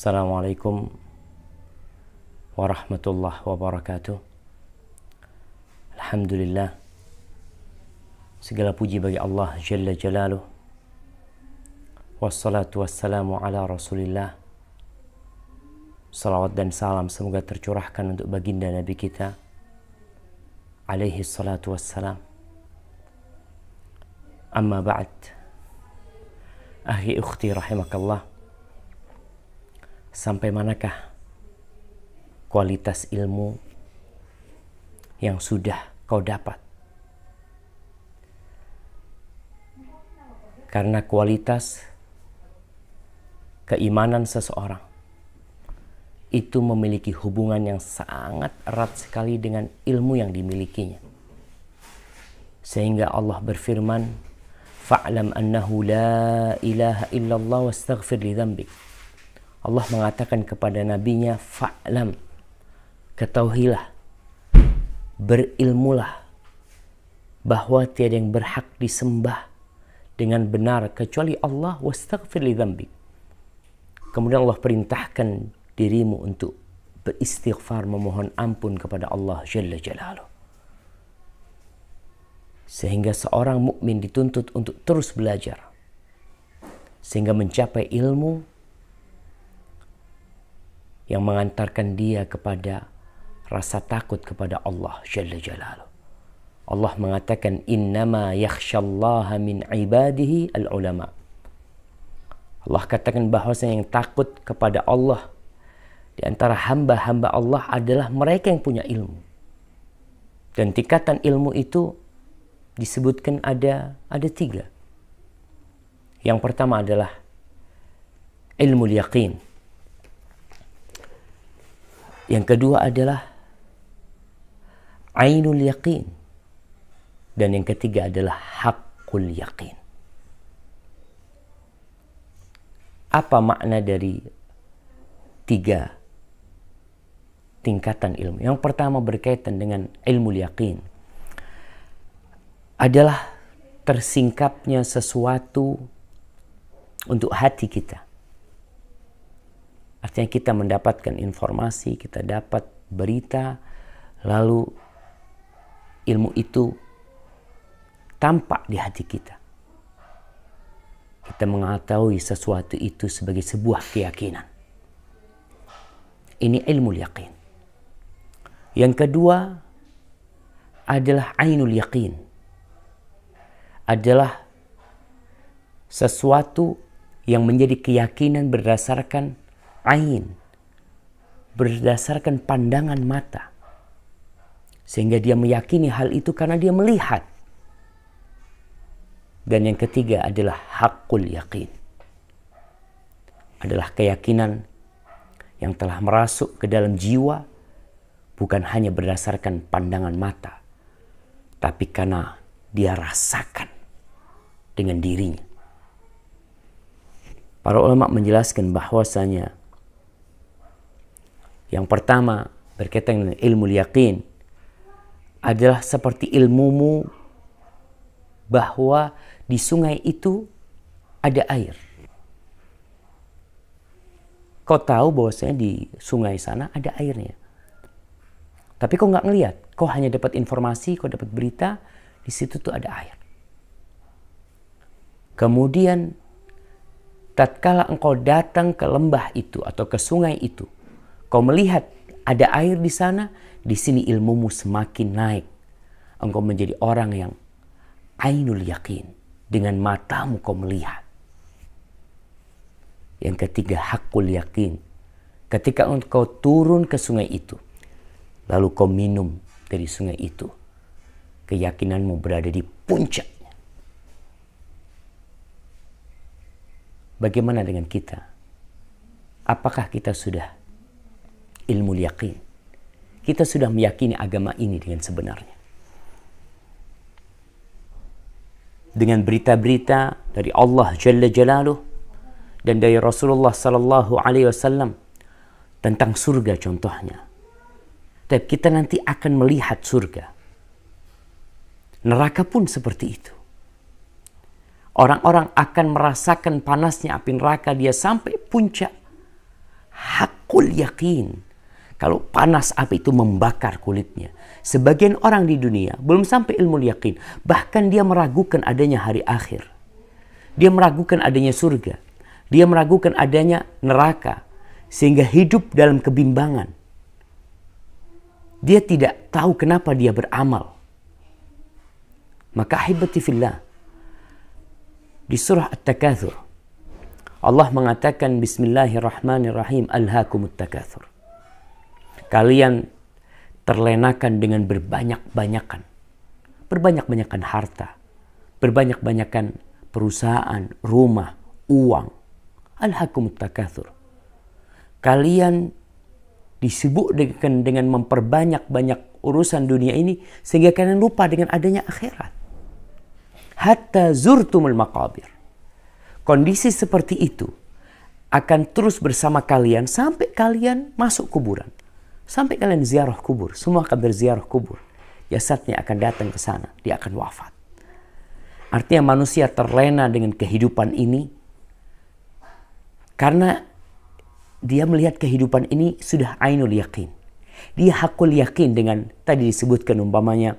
Assalamualaikum warahmatullahi wabarakatuh. Alhamdulillah. segala puji bagi Allah Jalla Jalaluh wassalatu wassalamu ala rasulillah salawat dan salam semoga tercurahkan untuk baginda Nabi kita alaihi salatu wassalam amma ba'd ahli ukhti rahimakallah Sampai manakah kualitas ilmu yang sudah kau dapat? Karena kualitas keimanan seseorang itu memiliki hubungan yang sangat erat sekali dengan ilmu yang dimilikinya. Sehingga Allah berfirman, "Fa'lam annahu la ilaha illallah wastaghfir li dhanbik." Allah mengatakan kepada nabinya fa'lam ketahuilah berilmulah bahwa tiada yang berhak disembah dengan benar kecuali Allah wastaghfir li kemudian Allah perintahkan dirimu untuk beristighfar memohon ampun kepada Allah jalla jalaluh sehingga seorang mukmin dituntut untuk terus belajar sehingga mencapai ilmu yang mengantarkan dia kepada rasa takut kepada Allah Jalla Jalaluh. Allah mengatakan innama yakhshallaha min ibadihi al ulama. Allah katakan bahwasanya yang takut kepada Allah di antara hamba-hamba Allah adalah mereka yang punya ilmu. Dan tingkatan ilmu itu disebutkan ada ada tiga. Yang pertama adalah ilmu yakin. Yang kedua adalah ainul yakin. Dan yang ketiga adalah hakul yakin. Apa makna dari tiga tingkatan ilmu? Yang pertama berkaitan dengan ilmu yakin adalah tersingkapnya sesuatu untuk hati kita Artinya kita mendapatkan informasi, kita dapat berita, lalu ilmu itu tampak di hati kita. Kita mengetahui sesuatu itu sebagai sebuah keyakinan. Ini ilmu yakin. Yang kedua adalah ainul yakin. Adalah sesuatu yang menjadi keyakinan berdasarkan ain berdasarkan pandangan mata sehingga dia meyakini hal itu karena dia melihat dan yang ketiga adalah hakul yakin adalah keyakinan yang telah merasuk ke dalam jiwa bukan hanya berdasarkan pandangan mata tapi karena dia rasakan dengan dirinya para ulama menjelaskan bahwasanya yang pertama berkaitan dengan ilmu yakin adalah seperti ilmumu bahwa di sungai itu ada air. Kau tahu bahwasanya di sungai sana ada airnya. Tapi kau nggak ngelihat. Kau hanya dapat informasi, kau dapat berita, di situ tuh ada air. Kemudian tatkala engkau datang ke lembah itu atau ke sungai itu, Kau melihat ada air di sana, di sini ilmumu semakin naik. Engkau menjadi orang yang ainul yakin. Dengan matamu kau melihat. Yang ketiga, hakul yakin. Ketika engkau turun ke sungai itu, lalu kau minum dari sungai itu, keyakinanmu berada di puncaknya. Bagaimana dengan kita? Apakah kita sudah ilmu yakin. Kita sudah meyakini agama ini dengan sebenarnya. Dengan berita-berita dari Allah Jalla Jalaluh dan dari Rasulullah Sallallahu Alaihi Wasallam tentang surga contohnya. Tapi kita nanti akan melihat surga. Neraka pun seperti itu. Orang-orang akan merasakan panasnya api neraka dia sampai puncak. Hakul yakin. Kalau panas api itu membakar kulitnya. Sebagian orang di dunia belum sampai ilmu yakin. Bahkan dia meragukan adanya hari akhir. Dia meragukan adanya surga. Dia meragukan adanya neraka. Sehingga hidup dalam kebimbangan. Dia tidak tahu kenapa dia beramal. Maka hibati Di surah At-Takathur. Allah mengatakan Bismillahirrahmanirrahim. al at takathur. Kalian terlenakan dengan berbanyak-banyakan. Berbanyak-banyakan harta. Berbanyak-banyakan perusahaan, rumah, uang. Al-hakum takathur. Kalian dengan, dengan memperbanyak-banyak urusan dunia ini sehingga kalian lupa dengan adanya akhirat. Hatta zurtumul maqabir. Kondisi seperti itu akan terus bersama kalian sampai kalian masuk kuburan. Sampai kalian ziarah kubur, semua akan berziarah kubur. Jasadnya ya akan datang ke sana, dia akan wafat. Artinya manusia terlena dengan kehidupan ini karena dia melihat kehidupan ini sudah ainul yakin. Dia hakul yakin dengan tadi disebutkan umpamanya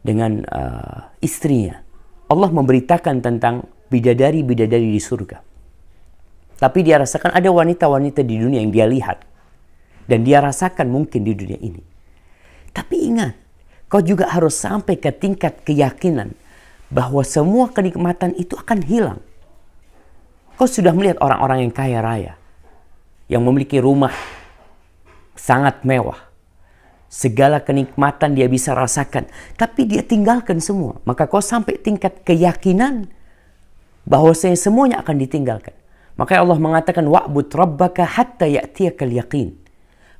dengan uh, istrinya. Allah memberitakan tentang bidadari-bidadari di surga. Tapi dia rasakan ada wanita-wanita di dunia yang dia lihat dan dia rasakan mungkin di dunia ini. Tapi ingat, kau juga harus sampai ke tingkat keyakinan bahwa semua kenikmatan itu akan hilang. Kau sudah melihat orang-orang yang kaya raya, yang memiliki rumah sangat mewah, segala kenikmatan dia bisa rasakan, tapi dia tinggalkan semua. Maka kau sampai tingkat keyakinan bahwa semuanya akan ditinggalkan. Maka Allah mengatakan wa'bud rabbaka hatta ya'tiakal yaqin.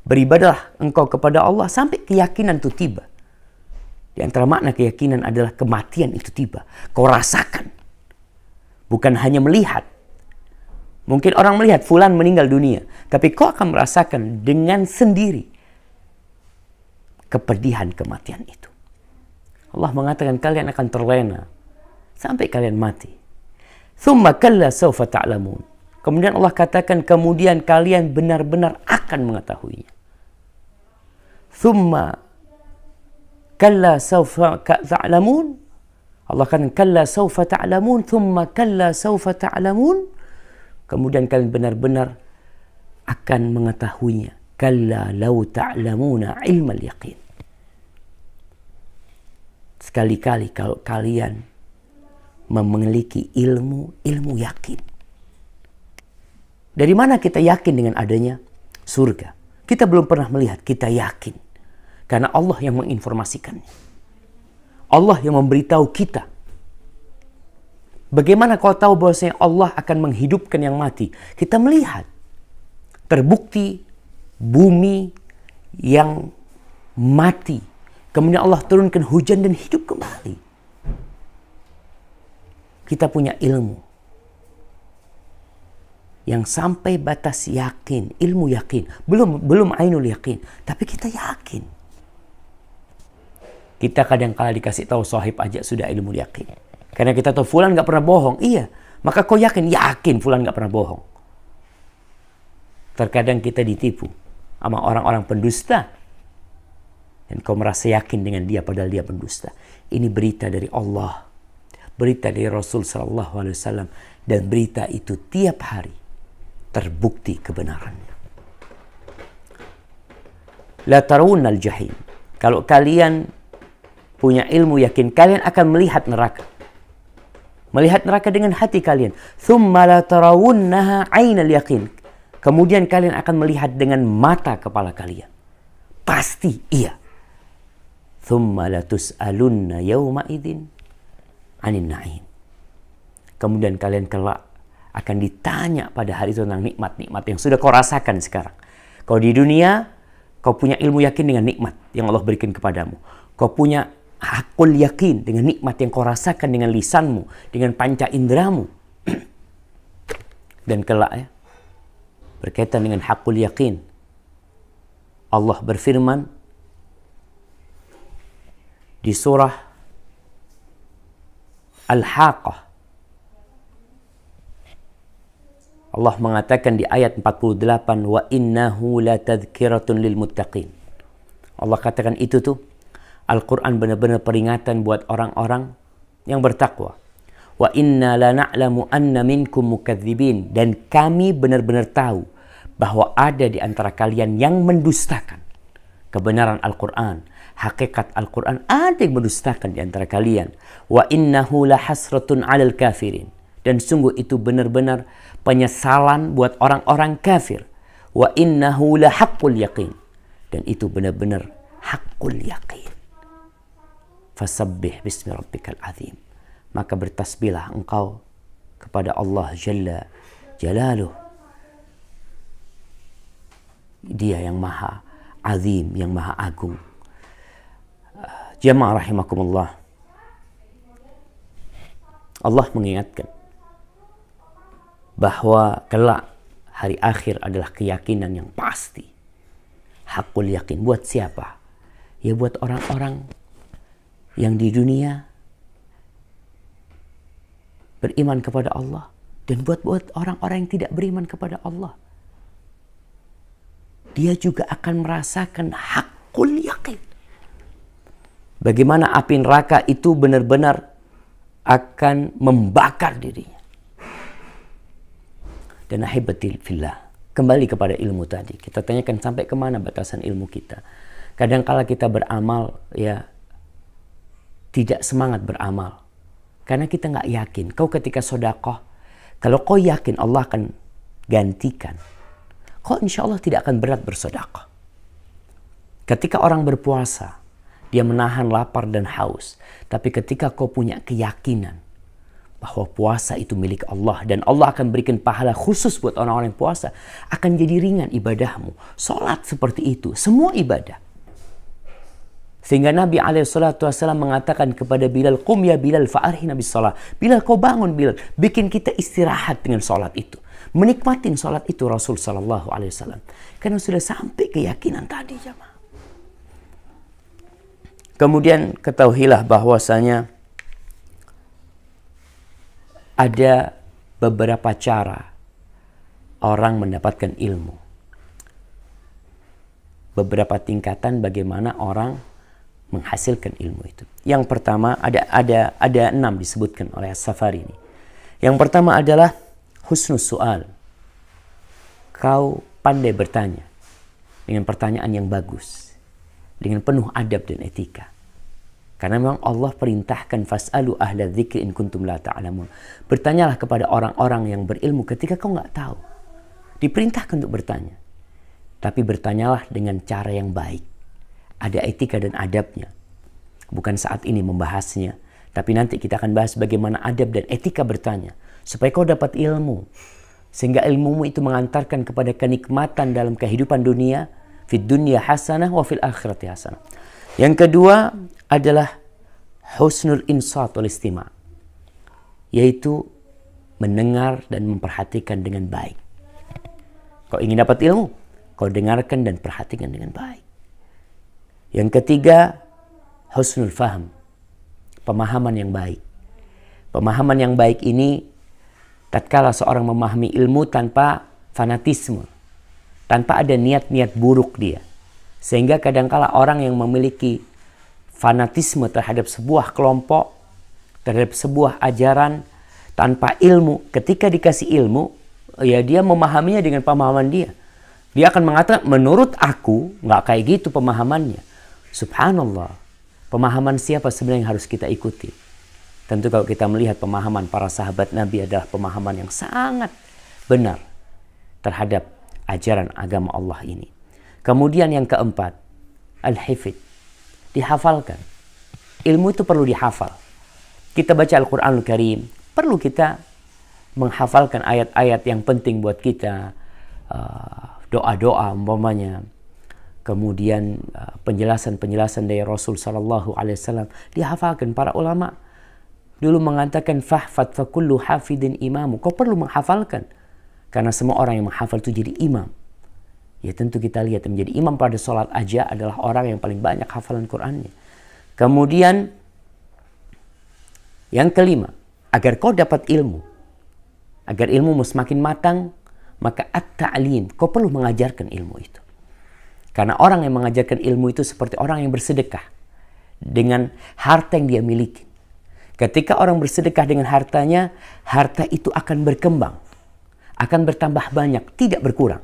Beribadalah engkau kepada Allah sampai keyakinan itu tiba. Di antara makna keyakinan adalah kematian itu tiba. Kau rasakan. Bukan hanya melihat. Mungkin orang melihat fulan meninggal dunia. Tapi kau akan merasakan dengan sendiri kepedihan kematian itu. Allah mengatakan kalian akan terlena sampai kalian mati. Thumma kalla sawfa ta'lamun. Kemudian Allah katakan kemudian kalian benar-benar akan mengetahuinya thumma kalla sawfa ta'lamun Allah kan kalla sawfa ta'lamun thumma kalla sawfa ta'lamun kemudian kalian benar-benar akan mengetahuinya kalla lau ta'lamuna ilmal yaqin sekali-kali kalau kalian memiliki ilmu ilmu yakin dari mana kita yakin dengan adanya surga kita belum pernah melihat kita yakin karena Allah yang menginformasikan. Allah yang memberitahu kita. Bagaimana kau tahu bahwasanya Allah akan menghidupkan yang mati? Kita melihat terbukti bumi yang mati. Kemudian Allah turunkan hujan dan hidup kembali. Kita punya ilmu yang sampai batas yakin, ilmu yakin. Belum belum ainul yakin, tapi kita yakin. Kita kadang kala dikasih tahu sahib aja sudah ilmu yakin. Karena kita tahu fulan nggak pernah bohong. Iya, maka kau yakin, yakin fulan nggak pernah bohong. Terkadang kita ditipu sama orang-orang pendusta. Dan kau merasa yakin dengan dia padahal dia pendusta. Ini berita dari Allah. Berita dari Rasul Sallallahu Alaihi Wasallam. Dan berita itu tiap hari terbukti kebenarannya. La tarawunna al-jahim. Kalau kalian punya ilmu yakin kalian akan melihat neraka melihat neraka dengan hati kalian ainal yakin kemudian kalian akan melihat dengan mata kepala kalian pasti iya thumma anin na'in kemudian kalian kelak akan ditanya pada hari itu tentang nikmat-nikmat yang sudah kau rasakan sekarang kau di dunia kau punya ilmu yakin dengan nikmat yang Allah berikan kepadamu kau punya hakul yakin dengan nikmat yang kau rasakan dengan lisanmu, dengan panca indramu. Dan kelak ya, berkaitan dengan hakul yakin. Allah berfirman di surah al haqah Allah mengatakan di ayat 48 wa innahu latadhkiratun lil muttaqin. Allah katakan itu tuh Al-Quran benar-benar peringatan buat orang-orang yang bertakwa. Wa inna la na'lamu anna minkum mukadzibin. Dan kami benar-benar tahu bahwa ada di antara kalian yang mendustakan kebenaran Al-Quran. Hakikat Al-Quran ada yang mendustakan di antara kalian. Wa innahu la hasratun alal kafirin. Dan sungguh itu benar-benar penyesalan buat orang-orang kafir. Wa innahu la haqqul yaqin. Dan itu benar-benar hakul yaqin. Fasabbih bismi rabbikal azim. Maka bertasbihlah engkau kepada Allah Jalla Jalaluh. Dia yang maha azim, yang maha agung. Ah, Jemaah rahimakumullah. Allah mengingatkan bahwa kelak hari akhir adalah keyakinan yang pasti. Hakul yakin buat siapa? Ya buat orang-orang yang di dunia beriman kepada Allah dan buat buat orang-orang yang tidak beriman kepada Allah dia juga akan merasakan hakul yakin bagaimana api neraka itu benar-benar akan membakar dirinya dan ahibatil fillah kembali kepada ilmu tadi kita tanyakan sampai kemana batasan ilmu kita kadang-kala kita beramal ya tidak semangat beramal. Karena kita nggak yakin. Kau ketika sodakoh, kalau kau yakin Allah akan gantikan, kau insya Allah tidak akan berat bersodakoh. Ketika orang berpuasa, dia menahan lapar dan haus. Tapi ketika kau punya keyakinan bahwa puasa itu milik Allah dan Allah akan berikan pahala khusus buat orang-orang yang puasa, akan jadi ringan ibadahmu. Salat seperti itu, semua ibadah. Sehingga Nabi SAW mengatakan kepada Bilal, Qum ya Bilal faarhi Nabi salat. Bilal kau bangun Bilal, bikin kita istirahat dengan sholat itu. Menikmatin sholat itu Rasul Sallallahu Alaihi Wasallam. Karena sudah sampai keyakinan tadi jamaah. Kemudian ketahuilah bahwasanya ada beberapa cara orang mendapatkan ilmu. Beberapa tingkatan bagaimana orang menghasilkan ilmu itu. Yang pertama ada ada ada enam disebutkan oleh Safar safari ini. Yang pertama adalah husnus soal. Kau pandai bertanya dengan pertanyaan yang bagus, dengan penuh adab dan etika. Karena memang Allah perintahkan fasalu ahla dzikri in kuntum la ta'lamun. Bertanyalah kepada orang-orang yang berilmu ketika kau nggak tahu. Diperintahkan untuk bertanya. Tapi bertanyalah dengan cara yang baik ada etika dan adabnya. Bukan saat ini membahasnya. Tapi nanti kita akan bahas bagaimana adab dan etika bertanya. Supaya kau dapat ilmu. Sehingga ilmumu itu mengantarkan kepada kenikmatan dalam kehidupan dunia. fit dunia hasanah wa fil akhirati hasanah. Yang kedua adalah husnul insat wal istima. Yaitu mendengar dan memperhatikan dengan baik. Kau ingin dapat ilmu, kau dengarkan dan perhatikan dengan baik. Yang ketiga, husnul faham. Pemahaman yang baik. Pemahaman yang baik ini tatkala seorang memahami ilmu tanpa fanatisme, tanpa ada niat-niat buruk dia. Sehingga kadangkala orang yang memiliki fanatisme terhadap sebuah kelompok, terhadap sebuah ajaran tanpa ilmu, ketika dikasih ilmu, ya dia memahaminya dengan pemahaman dia. Dia akan mengatakan, menurut aku nggak kayak gitu pemahamannya Subhanallah. Pemahaman siapa sebenarnya yang harus kita ikuti? Tentu kalau kita melihat pemahaman para sahabat Nabi adalah pemahaman yang sangat benar terhadap ajaran agama Allah ini. Kemudian yang keempat, al-hifid. Dihafalkan. Ilmu itu perlu dihafal. Kita baca al quran al Karim, perlu kita menghafalkan ayat-ayat yang penting buat kita, uh, doa-doa uh, umpamanya, kemudian uh, penjelasan-penjelasan dari Rasul Sallallahu Alaihi Wasallam dihafalkan para ulama dulu mengatakan fahfat fakullu hafidin imamu kau perlu menghafalkan karena semua orang yang menghafal itu jadi imam ya tentu kita lihat menjadi imam pada sholat aja adalah orang yang paling banyak hafalan Qurannya kemudian yang kelima agar kau dapat ilmu agar ilmumu semakin matang maka at-ta'lim kau perlu mengajarkan ilmu itu karena orang yang mengajarkan ilmu itu seperti orang yang bersedekah dengan harta yang dia miliki. Ketika orang bersedekah dengan hartanya, harta itu akan berkembang, akan bertambah banyak, tidak berkurang.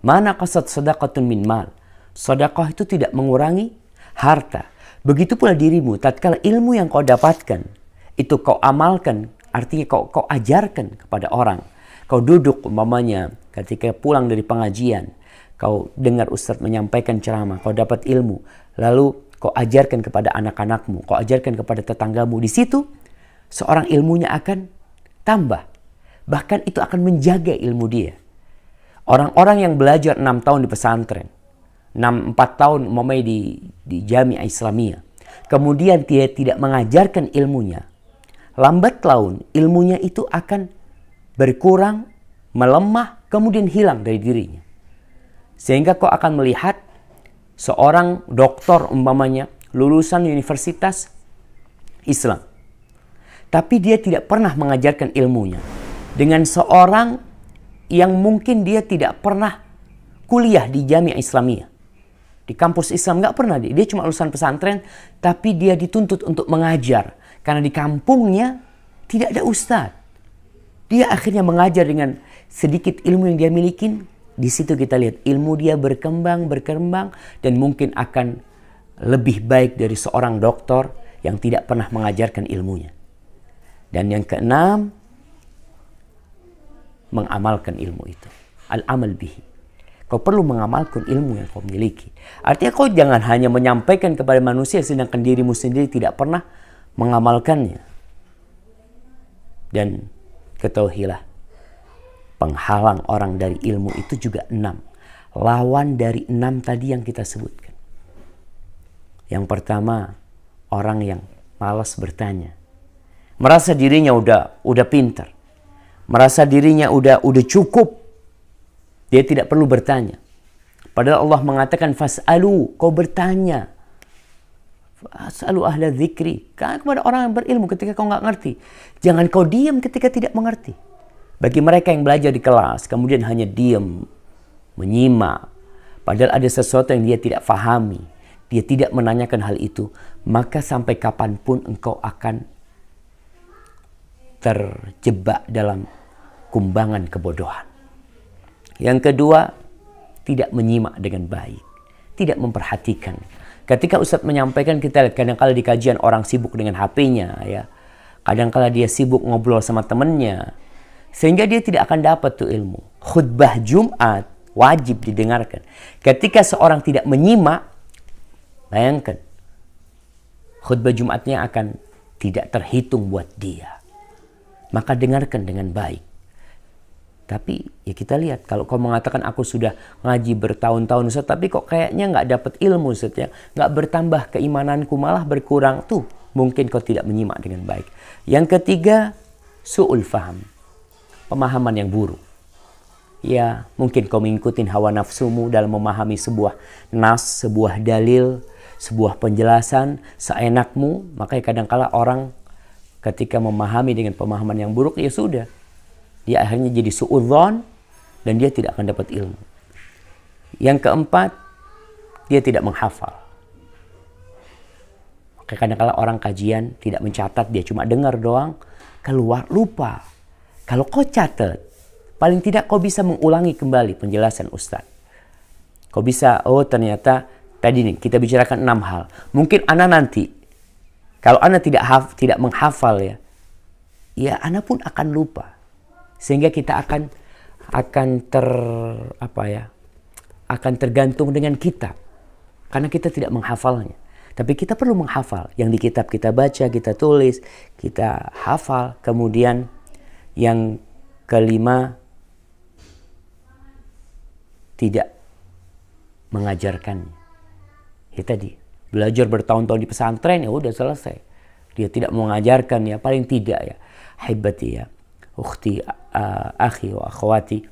Mana kasat sedekatun min mal. Sedekah itu tidak mengurangi harta. Begitu pula dirimu, tatkala ilmu yang kau dapatkan, itu kau amalkan, artinya kau, kau ajarkan kepada orang. Kau duduk umpamanya ketika pulang dari pengajian, kau dengar ustadz menyampaikan ceramah, kau dapat ilmu, lalu kau ajarkan kepada anak-anakmu, kau ajarkan kepada tetanggamu. Di situ seorang ilmunya akan tambah. Bahkan itu akan menjaga ilmu dia. Orang-orang yang belajar 6 tahun di pesantren, 6, 4 tahun umumnya di, di Jami'ah Islamiyah, kemudian dia tidak mengajarkan ilmunya, lambat laun ilmunya itu akan berkurang, melemah, kemudian hilang dari dirinya. Sehingga kau akan melihat seorang doktor umpamanya lulusan universitas Islam. Tapi dia tidak pernah mengajarkan ilmunya. Dengan seorang yang mungkin dia tidak pernah kuliah di Jamiah Islamiyah. Di kampus Islam nggak pernah dia. Dia cuma lulusan pesantren tapi dia dituntut untuk mengajar. Karena di kampungnya tidak ada ustadz. Dia akhirnya mengajar dengan sedikit ilmu yang dia miliki di situ kita lihat ilmu dia berkembang, berkembang dan mungkin akan lebih baik dari seorang dokter yang tidak pernah mengajarkan ilmunya. Dan yang keenam, mengamalkan ilmu itu. Al-amal bihi. Kau perlu mengamalkan ilmu yang kau miliki. Artinya kau jangan hanya menyampaikan kepada manusia sedangkan dirimu sendiri tidak pernah mengamalkannya. Dan ketahuilah Penghalang orang dari ilmu itu juga enam. Lawan dari enam tadi yang kita sebutkan. Yang pertama, orang yang malas bertanya. Merasa dirinya udah udah pinter. Merasa dirinya udah udah cukup. Dia tidak perlu bertanya. Padahal Allah mengatakan fasalu, kau bertanya. Fasalu ahla zikri. Kan kepada orang yang berilmu ketika kau nggak ngerti. Jangan kau diam ketika tidak mengerti. Bagi mereka yang belajar di kelas, kemudian hanya diam, menyimak, padahal ada sesuatu yang dia tidak fahami, dia tidak menanyakan hal itu, maka sampai kapanpun engkau akan terjebak dalam kumbangan kebodohan. Yang kedua, tidak menyimak dengan baik, tidak memperhatikan. Ketika Ustadz menyampaikan kita kadang-kala di kajian orang sibuk dengan HP-nya ya, kadang-kala dia sibuk ngobrol sama temennya, sehingga dia tidak akan dapat tuh ilmu. Khutbah Jumat wajib didengarkan. Ketika seorang tidak menyimak, bayangkan khutbah Jumatnya akan tidak terhitung buat dia. Maka dengarkan dengan baik. Tapi ya kita lihat kalau kau mengatakan aku sudah ngaji bertahun-tahun Ustaz tapi kok kayaknya nggak dapat ilmu Ustaz ya. Nggak bertambah keimananku malah berkurang tuh. Mungkin kau tidak menyimak dengan baik. Yang ketiga su'ul faham pemahaman yang buruk. Ya, mungkin kau mengikuti hawa nafsumu dalam memahami sebuah nas, sebuah dalil, sebuah penjelasan seenakmu. Makanya kadangkala orang ketika memahami dengan pemahaman yang buruk, ya sudah. Dia akhirnya jadi suudzon dan dia tidak akan dapat ilmu. Yang keempat, dia tidak menghafal. kadangkala orang kajian tidak mencatat, dia cuma dengar doang, keluar lupa kalau kau catat, paling tidak kau bisa mengulangi kembali penjelasan Ustadz. Kau bisa, oh ternyata tadi nih kita bicarakan enam hal. Mungkin anak nanti, kalau anak tidak haf, tidak menghafal ya, ya anak pun akan lupa. Sehingga kita akan akan ter apa ya akan tergantung dengan kita karena kita tidak menghafalnya tapi kita perlu menghafal yang di kitab kita baca kita tulis kita hafal kemudian yang kelima, tidak mengajarkan. Ya tadi, belajar bertahun-tahun di pesantren ya udah selesai. Dia tidak mengajarkan ya, paling tidak ya. hebati ya, ukti uh, akhi wa akhwati.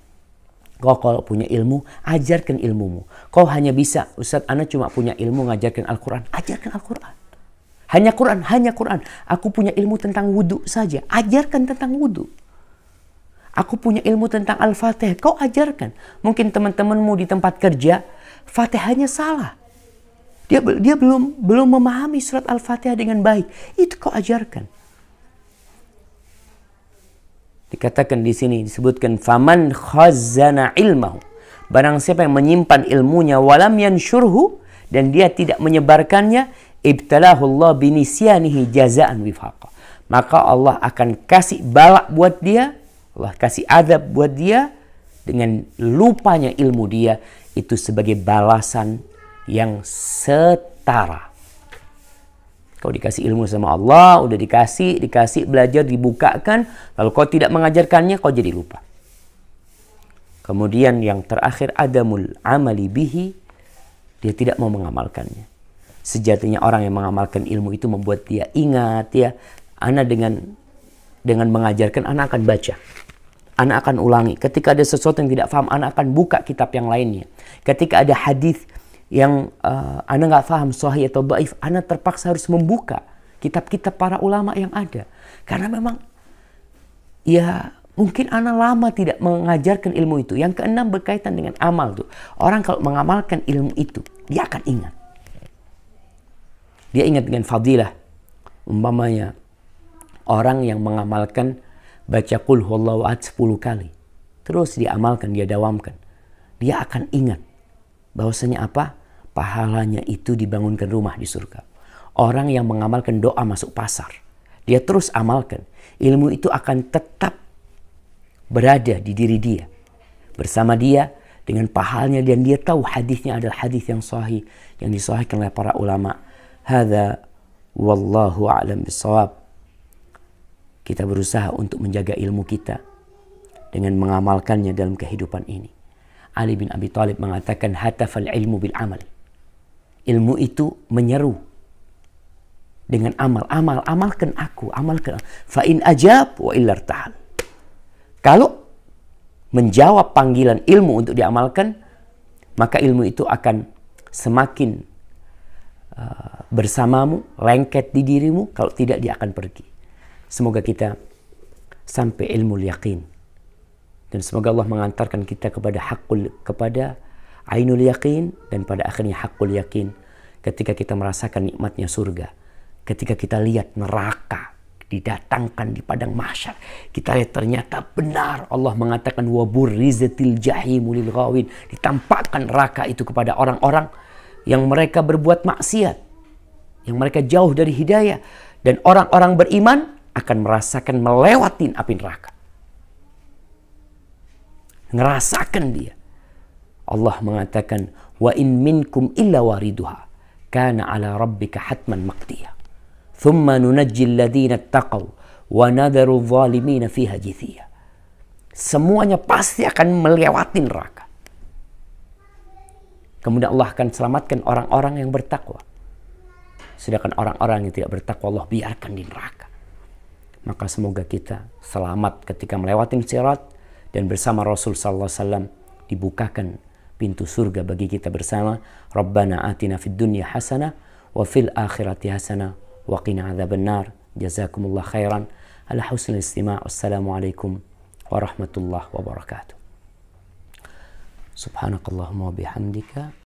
Kau kalau punya ilmu, ajarkan ilmumu. Kau hanya bisa, Ustaz, anak cuma punya ilmu ngajarkan Alquran. Ajarkan Alquran. Hanya Quran, hanya Quran. Aku punya ilmu tentang wudhu saja. Ajarkan tentang wudhu. Aku punya ilmu tentang Al-Fatihah. Kau ajarkan. Mungkin teman-temanmu di tempat kerja, Fatihahnya salah. Dia, dia belum belum memahami surat Al-Fatihah dengan baik. Itu kau ajarkan. Dikatakan di sini disebutkan faman khazana ilmahu. Barang siapa yang menyimpan ilmunya walam yansyurhu dan dia tidak menyebarkannya ibtalahu Allah binisyanihi jazaan wifaqa. Maka Allah akan kasih balak buat dia Allah kasih adab buat dia dengan lupanya ilmu dia itu sebagai balasan yang setara. Kau dikasih ilmu sama Allah, udah dikasih, dikasih, belajar, dibukakan. Lalu kau tidak mengajarkannya, kau jadi lupa. Kemudian yang terakhir, adamul amali bihi. Dia tidak mau mengamalkannya. Sejatinya orang yang mengamalkan ilmu itu membuat dia ingat ya. Ana dengan dengan mengajarkan anak akan baca. Anak akan ulangi. Ketika ada sesuatu yang tidak faham, anak akan buka kitab yang lainnya. Ketika ada hadis yang uh, anak nggak faham sahih atau baif, anak terpaksa harus membuka kitab-kitab para ulama yang ada. Karena memang ya mungkin anak lama tidak mengajarkan ilmu itu. Yang keenam berkaitan dengan amal tuh. Orang kalau mengamalkan ilmu itu, dia akan ingat. Dia ingat dengan fadilah. Umpamanya orang yang mengamalkan baca kul huwallahu ahad kali. Terus diamalkan, dia dawamkan. Dia akan ingat bahwasanya apa? Pahalanya itu dibangunkan rumah di surga. Orang yang mengamalkan doa masuk pasar, dia terus amalkan. Ilmu itu akan tetap berada di diri dia. Bersama dia dengan pahalnya dan dia tahu hadisnya adalah hadis yang sahih yang disahihkan oleh para ulama. Hada wallahu a'lam bisawab. Kita berusaha untuk menjaga ilmu kita dengan mengamalkannya dalam kehidupan ini. Ali bin Abi Thalib mengatakan hatafal ilmu bil amal. Ilmu itu menyeru dengan amal, amal, amalkan aku, amalkan. Fa in ajab wa illar tahal. Kalau menjawab panggilan ilmu untuk diamalkan, maka ilmu itu akan semakin uh, bersamamu, lengket di dirimu. Kalau tidak, dia akan pergi. Semoga kita sampai ilmu yakin. Dan semoga Allah mengantarkan kita kepada hakul kepada ainul yakin dan pada akhirnya hakul yakin ketika kita merasakan nikmatnya surga. Ketika kita lihat neraka didatangkan di padang mahsyar. Kita lihat ternyata benar Allah mengatakan wabur rizatil jahimul ghawin. Ditampakkan neraka itu kepada orang-orang yang mereka berbuat maksiat. Yang mereka jauh dari hidayah. Dan orang-orang beriman akan merasakan melewatin api neraka. Ngerasakan dia. Allah mengatakan, "Wa in minkum illa wariduha, kana ala rabbika hatman maqdiya." Thumma wa nadharu zalimina fiha jithiya. Semuanya pasti akan melewati neraka. Kemudian Allah akan selamatkan orang-orang yang bertakwa. Sedangkan orang-orang yang tidak bertakwa Allah biarkan di neraka. Maka semoga kita selamat ketika melewati sirat dan bersama Rasul sallallahu alaihi wasallam dibukakan pintu surga bagi kita bersama. Rabbana atina fid dunya hasana, wa fil akhirati hasana wa qina adzabannar. Jazakumullah khairan ala husnul istima'. Wassalamualaikum warahmatullahi wabarakatuh. Subhanakallahumma wa bihamdika.